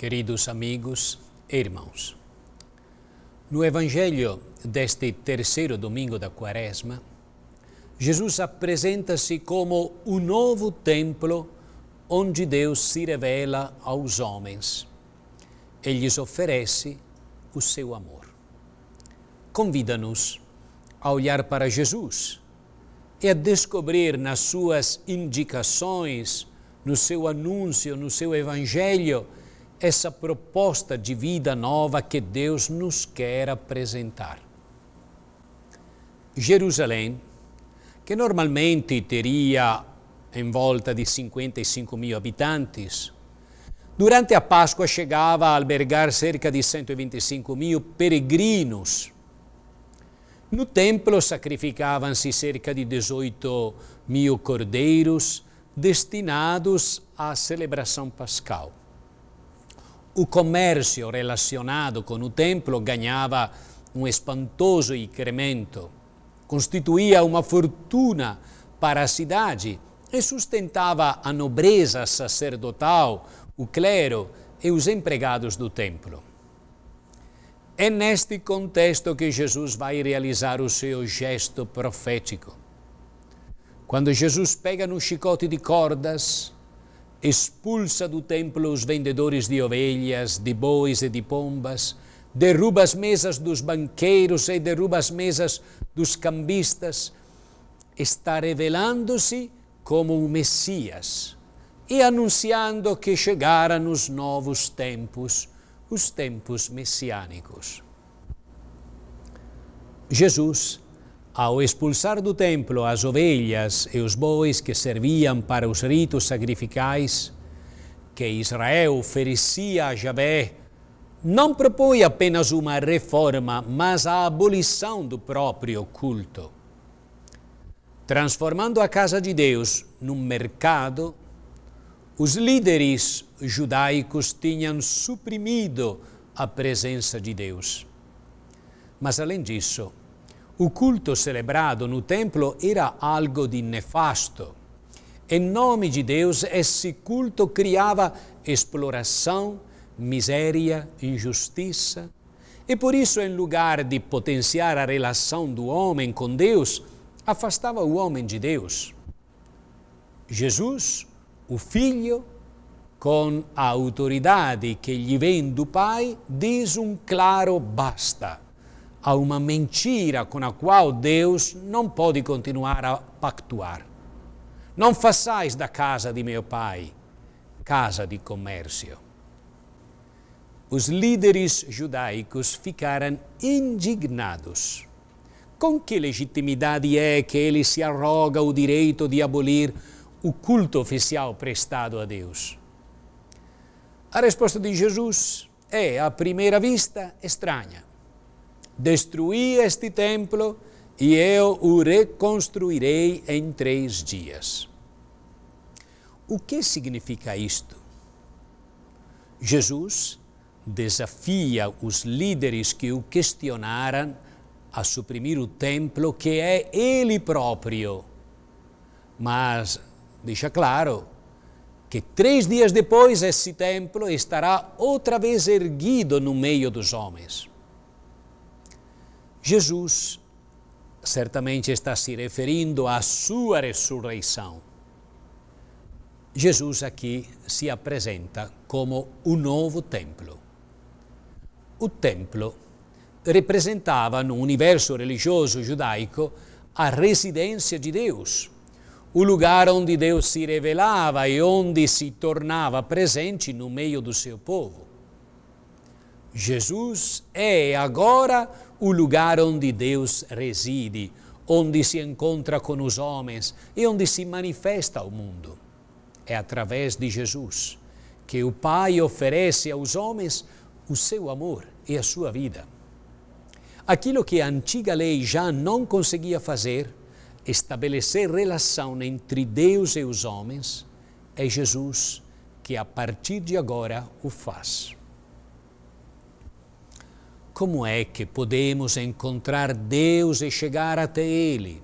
Queridos amigos e irmãos, no Evangelho deste terceiro domingo da Quaresma, Jesus apresenta-se como o novo templo onde Deus se revela aos homens e lhes oferece o seu amor. Convida-nos a olhar para Jesus e a descobrir nas suas indicações, no seu anúncio, no seu Evangelho, essa proposta de vida nova que Deus nos quer apresentar. Jerusalém, que normalmente teria em volta 55 mil habitantes, durante a Páscoa chegava a albergar cerca de 125 mil peregrinos. No templo sacrificavam-se cerca de 18 mil cordeiros destinados à celebração pascal. O comércio relacionado com o templo ganhava um espantoso incremento. Constituía uma fortuna para a cidade e sustentava a nobreza sacerdotal, o clero e os empregados do templo. É neste contexto que Jesus vai realizar o seu gesto profético. Quando Jesus pega no chicote de cordas, expulsa do templo os vendedores de ovelhas, de bois e de pombas, derruba as mesas dos banqueiros e derruba as mesas dos cambistas, está revelando-se como o Messias e anunciando que chegaram os novos tempos, os tempos messiânicos. Jesus ao expulsar do templo as ovelhas e os bois que serviam para os ritos sacrificais, que Israel oferecia a Javé, não propõe apenas uma reforma, mas a abolição do próprio culto, transformando a casa de Deus num mercado. Os líderes judaicos tinham suprimido a presença de Deus. Mas além disso, o culto celebrado no templo era algo de nefasto. Em nome de Deus, esse culto criava exploração, miséria, injustiça. E por isso, em lugar de potenciar a relação do homem com Deus, afastava o homem de Deus. Jesus, o Filho, com a autoridade que lhe vem do Pai, diz um claro basta a uma mentira com a qual Deus não pode continuar a pactuar. Não façais da casa de meu pai casa de comércio. Os líderes judaicos ficaram indignados. Com que legitimidade é que ele se arroga o direito de abolir o culto oficial prestado a Deus? A resposta de Jesus é, à primeira vista, estranha Destruí este templo e eu o reconstruirei em três dias. O que significa isto? Jesus desafia os líderes que o questionaram a suprimir o templo que é ele próprio. Mas deixa claro que três dias depois esse templo estará outra vez erguido no meio dos homens. Jesus certamente está se referindo à sua ressurreição. Jesus aqui se apresenta como o novo templo. O templo representava no universo religioso judaico a residência de Deus, o lugar onde Deus se revelava e onde se tornava presente no meio do seu povo. Jesus é agora o lugar onde Deus reside, onde se encontra com os homens e onde se manifesta ao mundo. É através de Jesus que o Pai oferece aos homens o seu amor e a sua vida. Aquilo que a antiga lei já não conseguia fazer, estabelecer relação entre Deus e os homens, é Jesus que a partir de agora o faz. Como é que podemos encontrar Deus e chegar até Ele?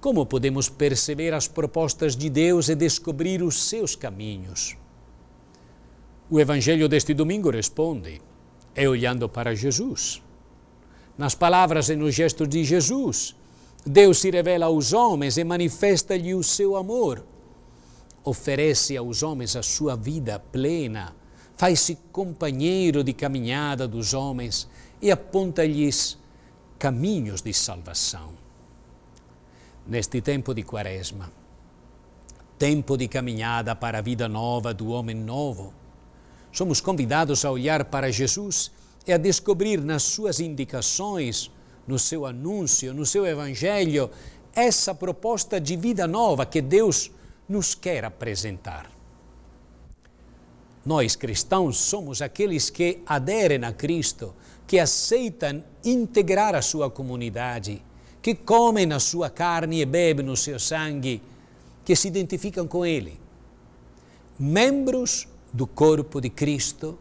Como podemos perceber as propostas de Deus e descobrir os seus caminhos? O Evangelho deste domingo responde: é olhando para Jesus. Nas palavras e nos gestos de Jesus, Deus se revela aos homens e manifesta-lhe o seu amor. Oferece aos homens a sua vida plena faz-se companheiro de caminhada dos homens e aponta-lhes caminhos de salvação. Neste tempo de Quaresma, tempo de caminhada para a vida nova do homem novo, somos convidados a olhar para Jesus e a descobrir nas suas indicações, no seu anúncio, no seu evangelho, essa proposta de vida nova que Deus nos quer apresentar. Nós cristãos somos aqueles que aderem a Cristo, que aceitam integrar a sua comunidade, que comem a sua carne e bebem o seu sangue, que se identificam com Ele. Membros do corpo de Cristo,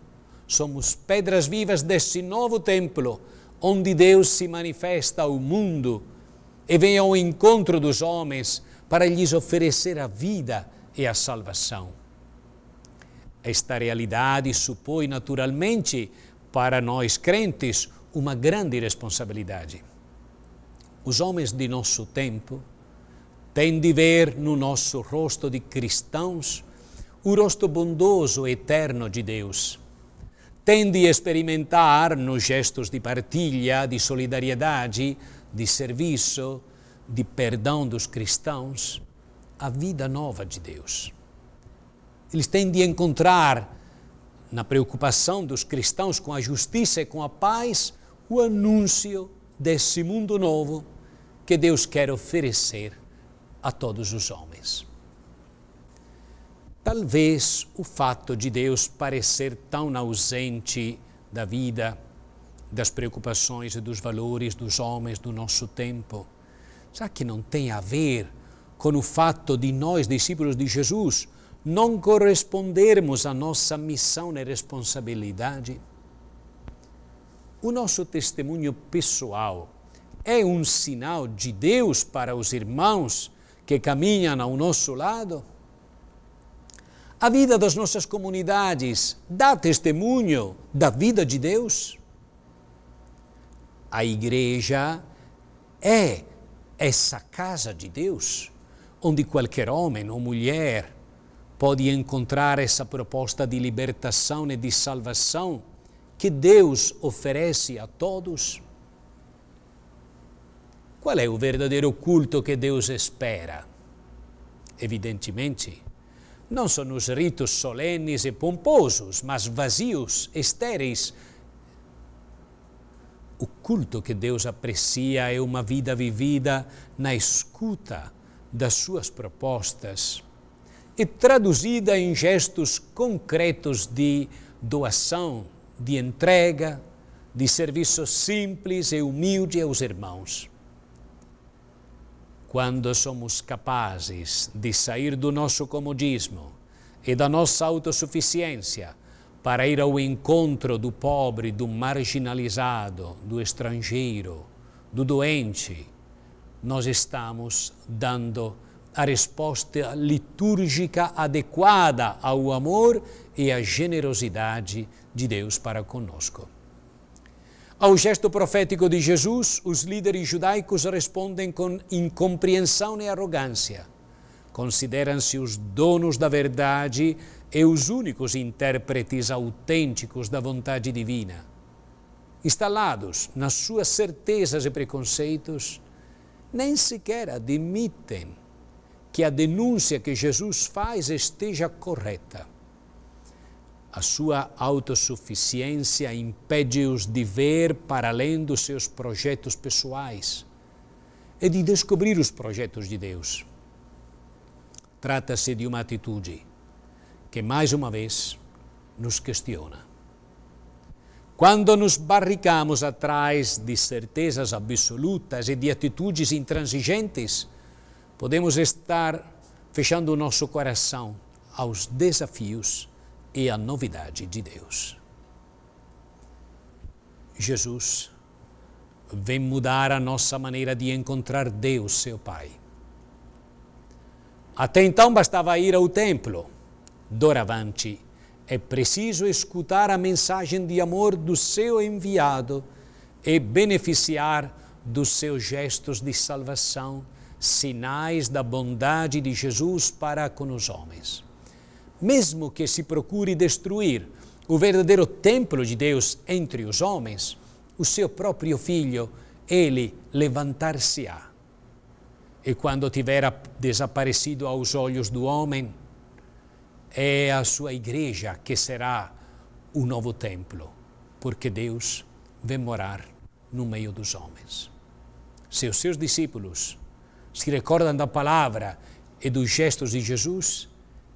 somos pedras vivas desse novo templo, onde Deus se manifesta ao mundo e vem ao encontro dos homens para lhes oferecer a vida e a salvação. Esta realidade supõe, naturalmente, para nós crentes, uma grande responsabilidade. Os homens de nosso tempo têm de ver no nosso rosto de cristãos o rosto bondoso e eterno de Deus. Têm de experimentar nos gestos de partilha, de solidariedade, de serviço, de perdão dos cristãos, a vida nova de Deus eles têm de encontrar na preocupação dos cristãos com a justiça e com a paz o anúncio desse mundo novo que Deus quer oferecer a todos os homens. Talvez o fato de Deus parecer tão ausente da vida, das preocupações e dos valores dos homens do nosso tempo, já que não tem a ver com o fato de nós, discípulos de Jesus, não correspondermos à nossa missão e responsabilidade, o nosso testemunho pessoal é um sinal de Deus para os irmãos que caminham ao nosso lado? A vida das nossas comunidades dá testemunho da vida de Deus? A igreja é essa casa de Deus, onde qualquer homem ou mulher pode encontrar essa proposta de libertação e de salvação que Deus oferece a todos? Qual é o verdadeiro culto que Deus espera? Evidentemente, não são os ritos solenes e pomposos, mas vazios, estéreis. O culto que Deus aprecia é uma vida vivida na escuta das suas propostas e traduzida em gestos concretos de doação, de entrega, de serviço simples e humilde aos irmãos. Quando somos capazes de sair do nosso comodismo e da nossa autossuficiência para ir ao encontro do pobre, do marginalizado, do estrangeiro, do doente, nós estamos dando a resposta litúrgica adequada ao amor e à generosidade de Deus para conosco. Ao gesto profético de Jesus, os líderes judaicos respondem com incompreensão e arrogância. Consideram-se os donos da verdade e os únicos intérpretes autênticos da vontade divina. Instalados nas suas certezas e preconceitos, nem sequer admitem que a denúncia que Jesus faz esteja correta. A sua autossuficiência impede-os de ver para além dos seus projetos pessoais e de descobrir os projetos de Deus. Trata-se de uma atitude que, mais uma vez, nos questiona. Quando nos barricamos atrás de certezas absolutas e de atitudes intransigentes, podemos estar estar fechando o nosso coração aos desafios e à novidade de Deus. Jesus vem mudar a nossa maneira de encontrar Deus, seu Pai. Até então bastava ir ao templo. Doravante, é preciso escutar a mensagem de amor do seu enviado e beneficiar dos seus gestos de salvação sinais da bondade de Jesus para com os homens. Mesmo que se procure destruir o verdadeiro templo de Deus entre os homens, o seu próprio filho, ele levantar-se-á. E quando tiver desaparecido aos olhos do homem, é a sua igreja que será o novo templo, porque Deus vem morar no meio dos homens. Se os seus discípulos se recordam da palavra e dos gestos de Jesus,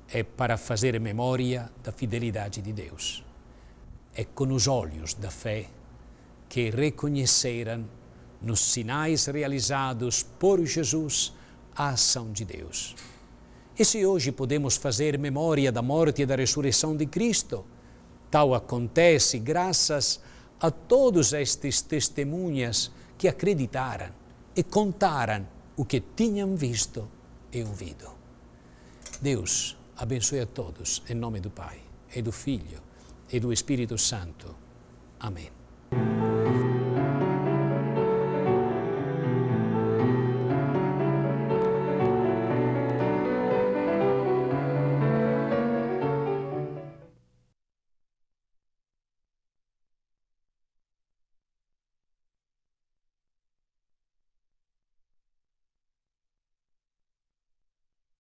é para fazer memória da fidelidade de Deus. É com os olhos da fé que reconheceram nos sinais realizados por Jesus a ação de Deus. E se hoje podemos fazer memória da morte e da ressurreição de Cristo, tal acontece graças a todos estes testemunhas que acreditaram e contaram o que tinham visto e ouvido. Deus abençoe a todos, em nome do Pai, e do Filho, e do Espírito Santo. Amém.